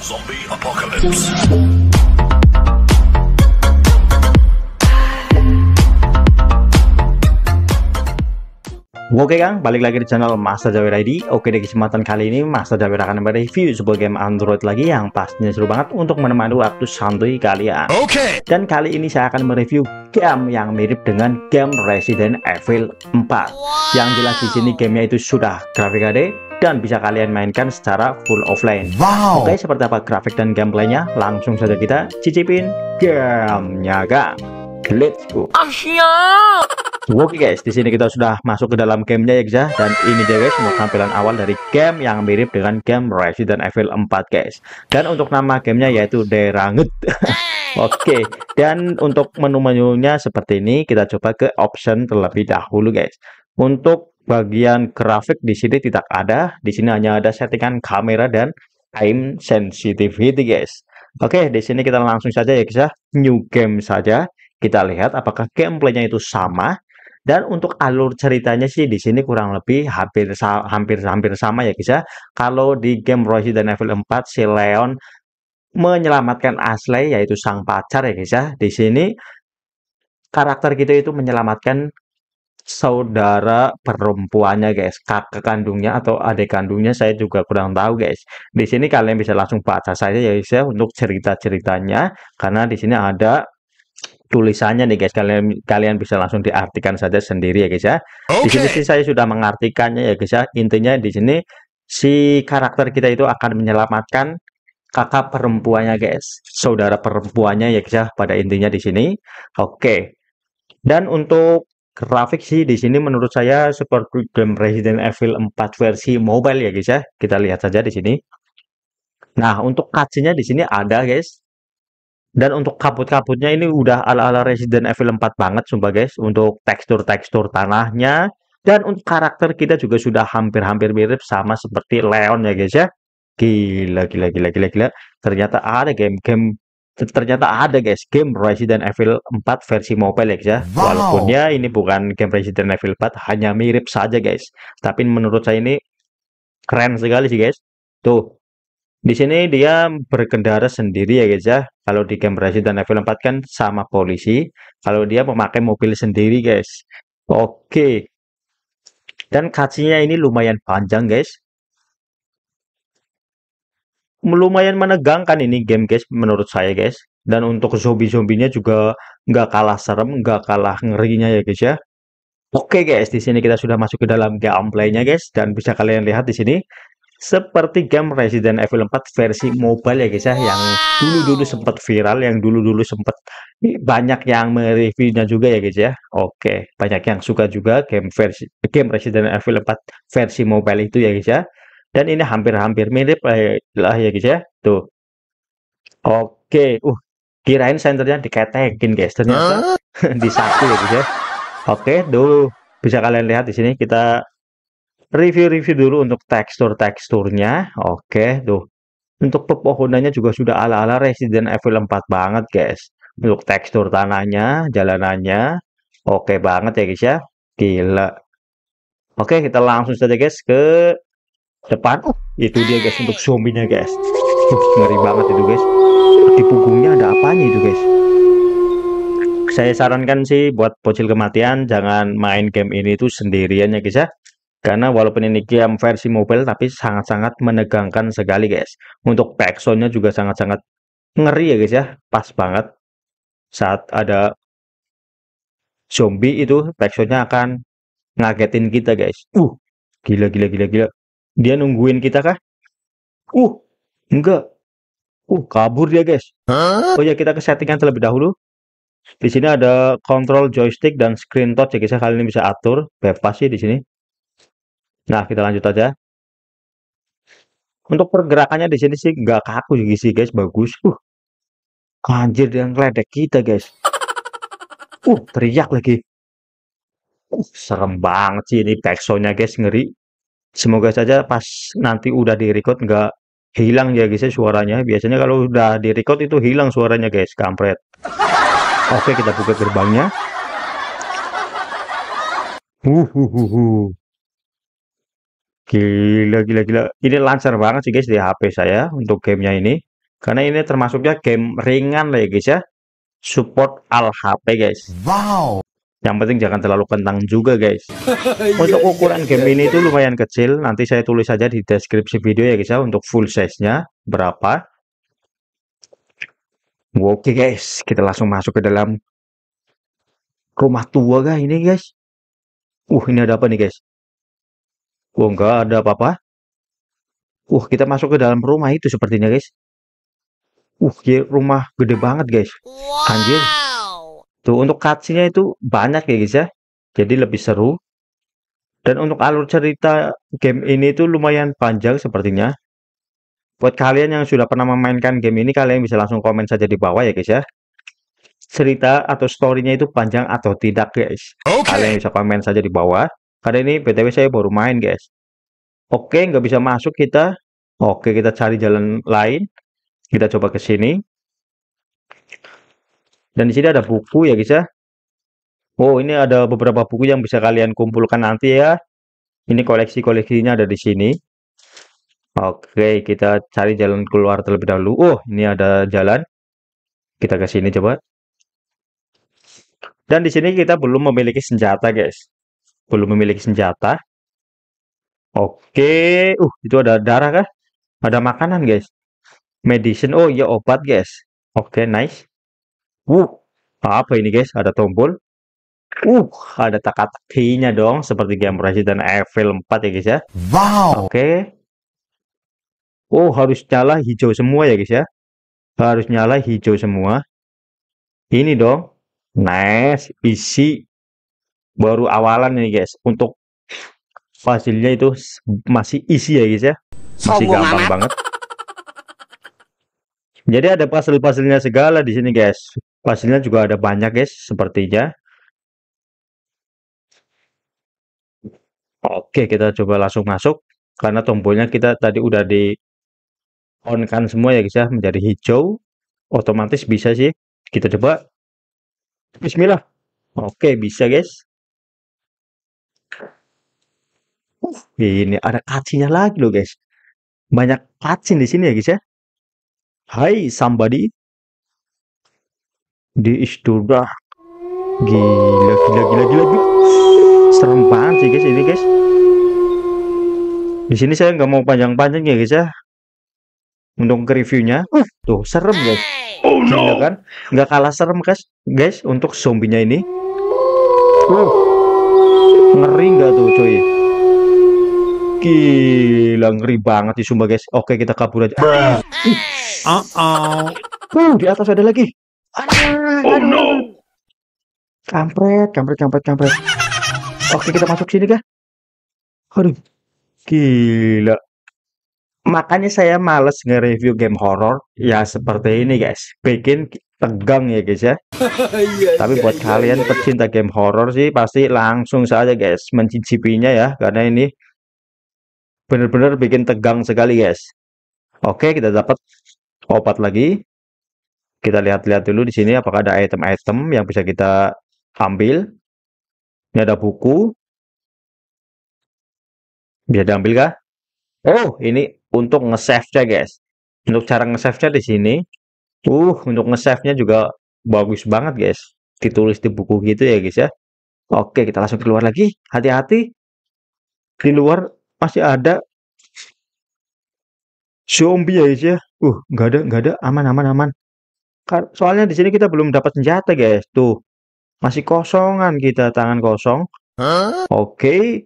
Zombie Apocalypse. Oke Kang, balik lagi di channel Master Jawir ID. Oke, di kesempatan kali ini Master Jawir akan mereview sebuah game Android lagi yang pastinya seru banget untuk menemani waktu santuy kalian. Oke. Okay. Dan kali ini saya akan mereview game yang mirip dengan game Resident Evil 4. Wow. Yang jelas di sini gamenya itu sudah grafik HD, dan bisa kalian mainkan secara full offline. Wow. Oke, seperti apa grafik dan gameplaynya? Langsung saja kita cicipin gamenya, Kak. Let's go. Asyik. Oke okay guys, di sini kita sudah masuk ke dalam gamenya ya guys ya. Dan ini dia guys untuk tampilan awal dari game yang mirip dengan game Resident Evil 4 guys. Dan untuk nama gamenya yaitu Derangut. Oke, okay. dan untuk menu-menunya seperti ini kita coba ke option terlebih dahulu guys. Untuk bagian grafik di sini tidak ada. Di sini hanya ada settingan kamera dan time sensitivity, guys. Oke, di sini kita langsung saja ya, guys ya. New game saja. Kita lihat apakah gameplaynya itu sama. Dan untuk alur ceritanya sih di sini kurang lebih hampir hampir hampir sama ya, guys ya. Kalau di game Resident Evil 4 si Leon menyelamatkan Ashley yaitu sang pacar ya, guys ya. Di sini karakter kita itu menyelamatkan saudara perempuannya, guys. Kakak kandungnya atau adik kandungnya saya juga kurang tahu, guys. Di sini kalian bisa langsung baca saja ya, guys ya, untuk cerita-ceritanya karena di sini ada tulisannya nih guys kalian kalian bisa langsung diartikan saja sendiri ya guys ya di sini sih saya sudah mengartikannya ya guys ya intinya di sini si karakter kita itu akan menyelamatkan kakak perempuannya guys saudara perempuannya ya guys ya pada intinya di sini oke okay. dan untuk grafik sih di sini menurut saya seperti game Resident Evil 4 versi mobile ya guys ya. Kita lihat saja di sini. Nah, untuk kacinya di sini ada guys. Dan untuk kabut-kabutnya ini udah ala-ala Resident Evil 4 banget sumpah guys. Untuk tekstur-tekstur tanahnya. Dan untuk karakter kita juga sudah hampir-hampir mirip sama seperti Leon ya guys ya. Gila, gila, gila, gila, gila. Ternyata ada game-game ternyata ada guys game Resident Evil 4 versi mobile ya, ya wow. walaupun ya ini bukan game Resident Evil 4 hanya mirip saja guys tapi menurut saya ini keren sekali sih guys tuh di sini dia berkendara sendiri ya guys ya kalau di game Resident Evil 4 kan sama polisi kalau dia memakai mobil sendiri guys oke dan kacinya ini lumayan panjang guys lumayan menegangkan ini game guys menurut saya guys dan untuk zombie-zombinya juga nggak kalah serem nggak kalah ngerinya ya guys ya Oke guys, di sini kita sudah masuk ke dalam gameplaynya guys dan bisa kalian lihat di sini seperti game Resident Evil 4 versi mobile ya guys ya yang dulu-dulu sempat viral, yang dulu-dulu sempat banyak yang mereviewnya juga ya guys ya. Oke, banyak yang suka juga game versi game Resident Evil 4 versi mobile itu ya guys ya. Dan ini hampir-hampir mirip ya, lah ya guys ya. Tuh. Oke, uh kirain senternya diketekin guys. Ternyata di satu ya guys ya. Oke, tuh bisa kalian lihat di sini kita review-review dulu untuk tekstur-teksturnya. Oke, tuh. Untuk pepohonannya juga sudah ala-ala Resident Evil 4 banget, guys. Untuk tekstur tanahnya, jalanannya, oke banget ya, guys ya. Gila. Oke, kita langsung saja, guys, ke depan oh. itu dia guys untuk zombinya guys uh, ngeri banget itu guys di punggungnya ada apanya itu guys saya sarankan sih buat bocil kematian jangan main game ini tuh sendirian ya guys ya karena walaupun ini game versi mobile tapi sangat-sangat menegangkan sekali guys untuk backsoundnya juga sangat-sangat ngeri ya guys ya pas banget saat ada zombie itu backsoundnya akan ngagetin kita guys uh gila gila gila gila dia nungguin kita kah? Uh, enggak. Uh, kabur dia, guys. Oh ya, kita ke settingan terlebih dahulu. Di sini ada kontrol joystick dan screen touch jadi ya, ya kali ini bisa atur bebas sih di sini. Nah, kita lanjut aja. Untuk pergerakannya di sini sih nggak kaku juga sih guys, bagus. Uh, anjir dia ngeledek kita guys. Uh, teriak lagi. Uh, serem banget sih ini teksonya guys, ngeri. Semoga saja pas nanti udah di-record nggak hilang ya guys ya suaranya. Biasanya kalau udah di-record itu hilang suaranya guys, kampret. Oke, kita buka gerbangnya. Uhuhuhu. Uh. Gila, gila, gila. Ini lancar banget sih guys di HP saya untuk gamenya ini. Karena ini termasuknya game ringan lah ya guys ya. Support al HP guys. Wow. Yang penting jangan terlalu kentang juga guys. Iya, iya, untuk iya, ukuran game ini itu lumayan kecil. Nanti saya tulis saja di deskripsi video ya guys ya untuk full size-nya berapa. Oke guys, kita langsung masuk ke dalam rumah tua guys ini guys. Uh, ini ada apa nih guys? Oh, enggak ada apa-apa. Uh, kita masuk ke dalam rumah itu sepertinya guys. Uh, rumah gede banget guys. Anjir, Tuh untuk cutscene itu banyak ya guys ya. Jadi lebih seru. Dan untuk alur cerita game ini itu lumayan panjang sepertinya. Buat kalian yang sudah pernah memainkan game ini, kalian bisa langsung komen saja di bawah ya guys ya. Cerita atau storynya itu panjang atau tidak guys. Okay. Kalian bisa komen saja di bawah. Karena ini BTW saya baru main guys. Oke, nggak bisa masuk kita. Oke, kita cari jalan lain. Kita coba ke sini. Dan di sini ada buku ya guys ya. Oh, ini ada beberapa buku yang bisa kalian kumpulkan nanti ya. Ini koleksi-koleksinya ada di sini. Oke, kita cari jalan keluar terlebih dahulu. Oh, ini ada jalan. Kita ke sini coba. Dan di sini kita belum memiliki senjata, guys. Belum memiliki senjata. Oke, uh, itu ada darah kah? Ada makanan, guys. Medicine. Oh, iya obat, guys. Oke, nice. Uh, apa ini guys? Ada tombol. Uh, ada takatakinya dong seperti game Resident Evil 4 ya guys ya. Wow. Oke. Okay. Oh, harus nyala hijau semua ya guys ya. Harus nyala hijau semua. Ini dong. Nice, isi baru awalan ini guys. Untuk hasilnya itu masih isi ya guys ya masih Sobong gampang amat. banget jadi ada puzzle-puzzlenya segala di sini guys Hasilnya juga ada banyak guys sepertinya. Oke, kita coba langsung masuk karena tombolnya kita tadi udah di on kan semua ya guys ya menjadi hijau otomatis bisa sih kita coba bismillah oke bisa guys uh, ini ada kacinya lagi loh guys banyak kacin di sini ya guys ya hai somebody di Istura gila gila gila gila, gila. serem banget sih guys ini guys di sini saya nggak mau panjang-panjang ya guys ya untuk reviewnya uh, tuh serem guys oh, gila kan nggak kalah serem guys guys untuk zombinya ini uh, ngeri nggak tuh coy gila ngeri banget sih sumpah guys oke kita kabur aja Ah, uh -oh. uh, di atas ada lagi Aduh, oh no. Kampret, kampret, kampret, kampret. Oke, kita masuk sini kah? Aduh. Gila. Makanya saya males nge-review game horror ya seperti ini, guys. Bikin tegang ya, guys ya. Iya, iya, Tapi buat iya, kalian pecinta game horror sih pasti langsung saja, guys, mencicipinya ya karena ini bener-bener bikin tegang sekali, guys. Oke, kita dapat obat lagi. Kita lihat-lihat dulu di sini apakah ada item-item yang bisa kita ambil. Ini ada buku. Bisa diambil kah? Oh, ini untuk nge-save-nya, guys. Untuk cara nge-save-nya di sini. Uh, untuk nge-save-nya juga bagus banget, guys. Ditulis di buku gitu ya, guys ya. Oke, kita langsung keluar lagi. Hati-hati. Di luar masih ada zombie ya guys ya. Uh, nggak ada, nggak ada, aman, aman, aman soalnya di sini kita belum dapat senjata guys tuh masih kosongan kita tangan kosong huh? oke okay.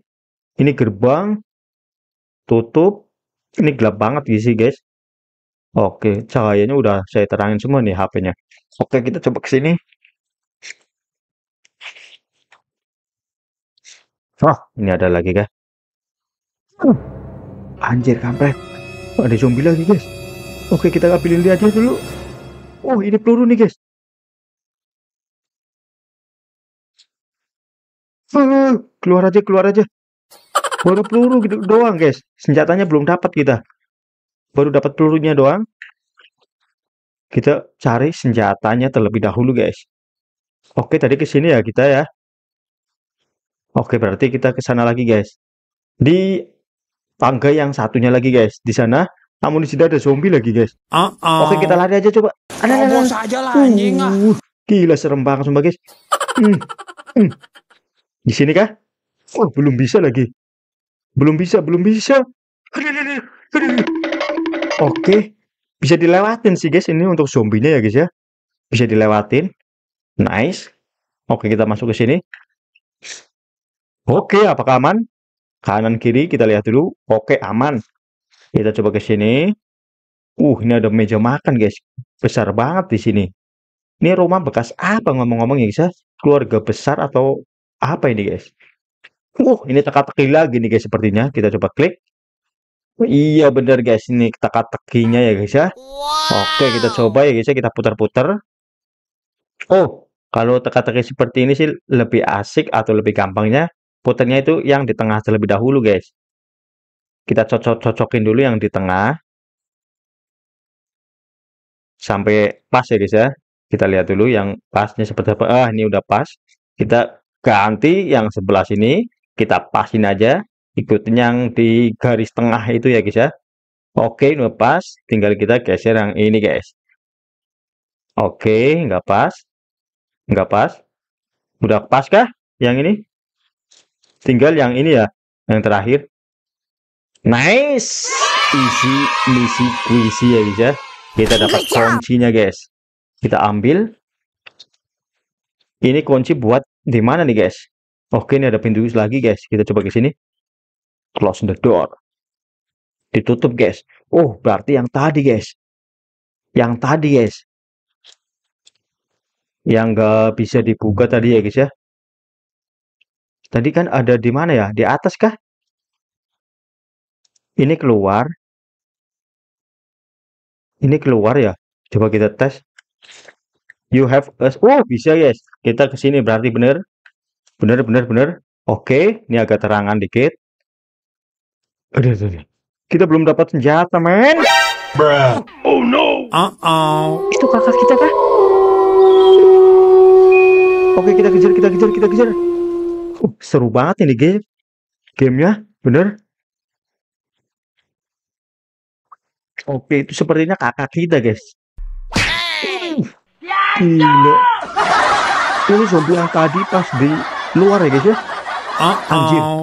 ini gerbang tutup ini gelap banget sih guys oke okay. cahayanya udah saya terangin semua nih HP-nya oke okay, kita coba kesini sini oh ini ada lagi guys huh. anjir kampret ada zombie lagi guys oke kita ambilin dia aja dulu Oh, ini peluru nih, guys. keluar aja, keluar aja. Baru peluru gitu doang, guys. Senjatanya belum dapat kita. Baru dapat pelurunya doang. Kita cari senjatanya terlebih dahulu, guys. Oke, tadi ke sini ya kita ya. Oke, berarti kita ke sana lagi, guys. Di tangga yang satunya lagi, guys. Di sana amunisi ada zombie lagi, guys. Uh -oh. Oke, kita lari aja coba. Ada ada aja lah anjing ah. Uh, gila serem banget sumpah guys. Hmm. hmm. Di sini kah? Oh, belum bisa lagi. Belum bisa, belum bisa. Oke. Bisa dilewatin sih guys ini untuk zombinya ya guys ya. Bisa dilewatin. Nice. Oke, kita masuk ke sini. Oke, apakah aman? Kanan kiri kita lihat dulu. Oke, aman. Kita coba ke sini. Uh, ini ada meja makan, guys besar banget di sini. Ini rumah bekas apa ngomong-ngomong ya guys? Ya? Keluarga besar atau apa ini guys? Uh, ini teka-teki lagi nih guys sepertinya. Kita coba klik. Oh, iya bener guys, ini teka-tekinya ya guys ya. Wow. Oke, kita coba ya guys ya, kita putar-putar. Oh, kalau teka-teki seperti ini sih lebih asik atau lebih gampangnya putarnya itu yang di tengah terlebih dahulu guys. Kita cocok-cocokin dulu yang di tengah sampai pas ya guys ya kita lihat dulu yang pasnya seperti apa ah ini udah pas kita ganti yang sebelah sini kita pasin aja ikutin yang di garis tengah itu ya guys ya oke udah pas tinggal kita geser yang ini guys oke nggak pas nggak pas udah pas kah yang ini tinggal yang ini ya yang terakhir nice isi misi kuisi ya guys ya kita dapat kuncinya guys. Kita ambil. Ini kunci buat di mana nih guys? Oke, ini ada pintu lagi guys. Kita coba ke sini. Close the door. Ditutup guys. Oh, berarti yang tadi guys. Yang tadi guys. Yang nggak bisa dibuka tadi ya guys ya. Tadi kan ada di mana ya? Di atas kah? Ini keluar ini keluar ya coba kita tes you have us oh bisa guys kita ke sini berarti bener bener bener bener oke ini agak terangan dikit aduh, aduh, aduh. kita belum dapat senjata men Bruh. oh no uh -oh. itu kakak kita kah oke kita kejar kita kejar kita kejar uh, seru banget ini game gamenya bener Oke, itu sepertinya kakak kita, guys. Hey, gila. Ini zombie yang tadi pas di luar ya, guys ya. Uh -oh.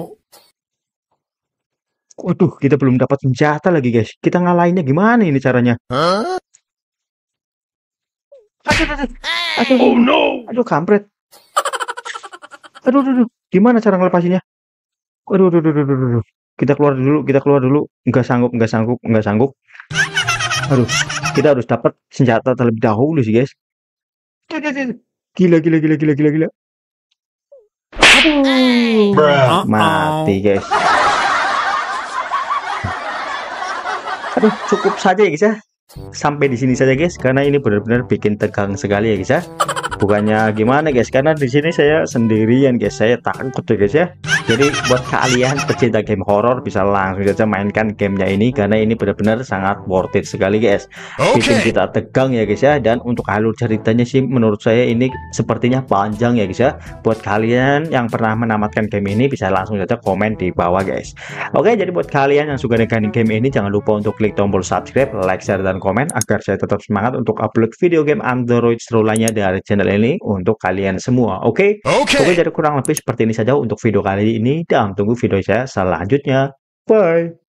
Waduh, kita belum dapat senjata lagi, guys. Kita ngalahinnya gimana ini caranya? Huh? Aduh, aduh, aduh. Oh no. Aduh, kampret. Aduh, aduh, aduh. Gimana cara Aduh, Aduh, aduh, aduh, aduh, aduh kita keluar dulu kita keluar dulu nggak sanggup nggak sanggup nggak sanggup aduh kita harus dapat senjata terlebih dahulu sih guys gila gila gila gila gila gila aduh mati guys aduh cukup saja ya guys ya sampai di sini saja guys karena ini benar-benar bikin tegang sekali ya guys ya bukannya gimana guys karena di sini saya sendirian guys saya takut ya guys ya jadi buat kalian pecinta game horor bisa langsung saja mainkan gamenya ini karena ini benar-benar sangat worth it sekali guys okay. bikin kita tegang ya guys ya dan untuk alur ceritanya sih menurut saya ini sepertinya panjang ya guys ya buat kalian yang pernah menamatkan game ini bisa langsung saja komen di bawah guys oke okay, jadi buat kalian yang suka dengan game ini jangan lupa untuk klik tombol subscribe like share dan komen agar saya tetap semangat untuk upload video game Android seru dari channel ini untuk kalian semua oke okay? oke okay. okay, jadi kurang lebih seperti ini saja untuk video kali ini ini dan tunggu video saya selanjutnya. Bye!